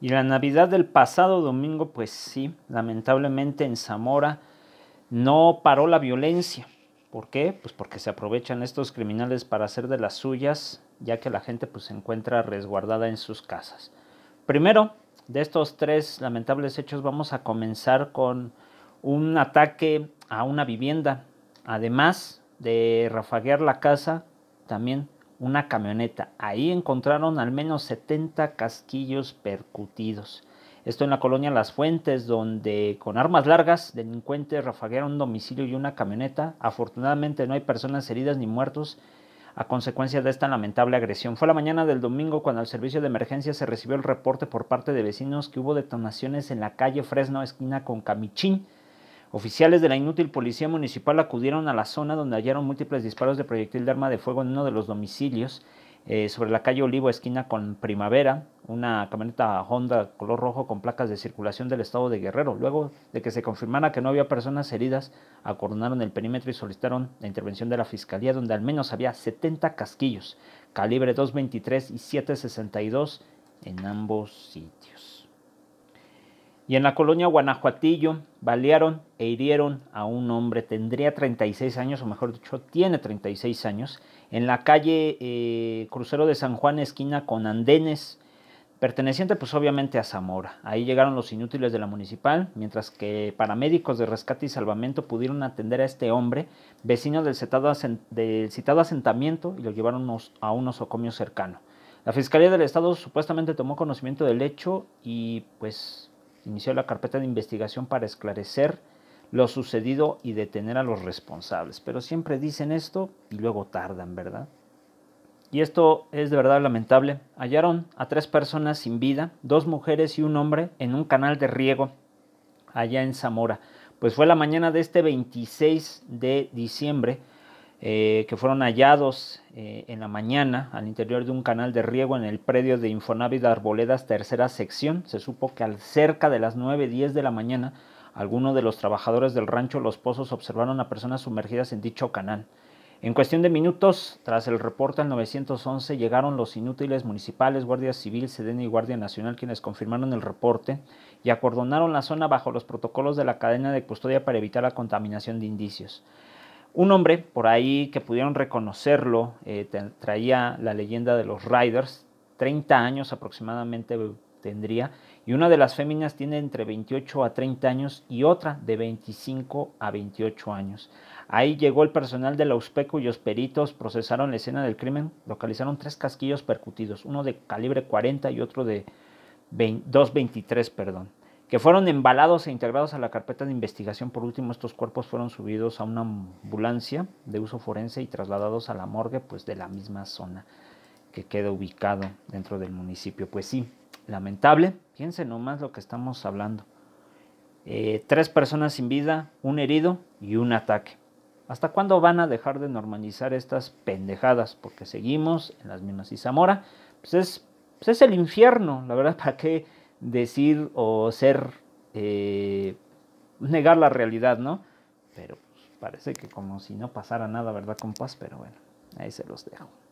Y la Navidad del pasado domingo, pues sí, lamentablemente en Zamora no paró la violencia. ¿Por qué? Pues porque se aprovechan estos criminales para hacer de las suyas, ya que la gente pues, se encuentra resguardada en sus casas. Primero, de estos tres lamentables hechos vamos a comenzar con un ataque a una vivienda. Además de rafaguear la casa, también una camioneta. Ahí encontraron al menos 70 casquillos percutidos. Esto en la colonia Las Fuentes, donde con armas largas delincuentes rafaguearon un domicilio y una camioneta. Afortunadamente no hay personas heridas ni muertos a consecuencia de esta lamentable agresión. Fue la mañana del domingo cuando al servicio de emergencia se recibió el reporte por parte de vecinos que hubo detonaciones en la calle Fresno, esquina con Camichín, Oficiales de la inútil policía municipal acudieron a la zona donde hallaron múltiples disparos de proyectil de arma de fuego en uno de los domicilios eh, sobre la calle Olivo, esquina con Primavera, una camioneta Honda color rojo con placas de circulación del estado de Guerrero. Luego de que se confirmara que no había personas heridas, acordonaron el perímetro y solicitaron la intervención de la fiscalía, donde al menos había 70 casquillos, calibre 223 y 762 en ambos sitios. Y en la colonia Guanajuatillo balearon e hirieron a un hombre, tendría 36 años, o mejor dicho, tiene 36 años, en la calle eh, Crucero de San Juan, esquina con Andenes, perteneciente pues obviamente a Zamora. Ahí llegaron los inútiles de la municipal, mientras que paramédicos de rescate y salvamento pudieron atender a este hombre, vecino del, citado, del citado asentamiento, y lo llevaron a un osocomio cercano. La Fiscalía del Estado supuestamente tomó conocimiento del hecho y pues inició la carpeta de investigación para esclarecer lo sucedido y detener a los responsables. Pero siempre dicen esto y luego tardan, ¿verdad? Y esto es de verdad lamentable. Hallaron a tres personas sin vida, dos mujeres y un hombre, en un canal de riego allá en Zamora. Pues fue la mañana de este 26 de diciembre eh, que fueron hallados eh, en la mañana al interior de un canal de riego en el predio de Infonavit Arboledas, tercera sección. Se supo que al cerca de las 9.10 de la mañana, algunos de los trabajadores del rancho Los Pozos observaron a personas sumergidas en dicho canal. En cuestión de minutos, tras el reporte al 911, llegaron los inútiles municipales, Guardia Civil, Sedena y Guardia Nacional, quienes confirmaron el reporte y acordonaron la zona bajo los protocolos de la cadena de custodia para evitar la contaminación de indicios. Un hombre por ahí que pudieron reconocerlo eh, traía la leyenda de los Riders, 30 años aproximadamente eh, tendría, y una de las féminas tiene entre 28 a 30 años y otra de 25 a 28 años. Ahí llegó el personal de la y cuyos peritos procesaron la escena del crimen, localizaron tres casquillos percutidos, uno de calibre 40 y otro de 223, perdón que fueron embalados e integrados a la carpeta de investigación. Por último, estos cuerpos fueron subidos a una ambulancia de uso forense y trasladados a la morgue pues, de la misma zona que queda ubicado dentro del municipio. Pues sí, lamentable, fíjense nomás lo que estamos hablando. Eh, tres personas sin vida, un herido y un ataque. ¿Hasta cuándo van a dejar de normalizar estas pendejadas? Porque seguimos en las mismas. Y Zamora, pues es, pues es el infierno, la verdad, ¿para qué? decir o ser, eh, negar la realidad, ¿no? Pero pues, parece que como si no pasara nada, ¿verdad, compás? Pero bueno, ahí se los dejo.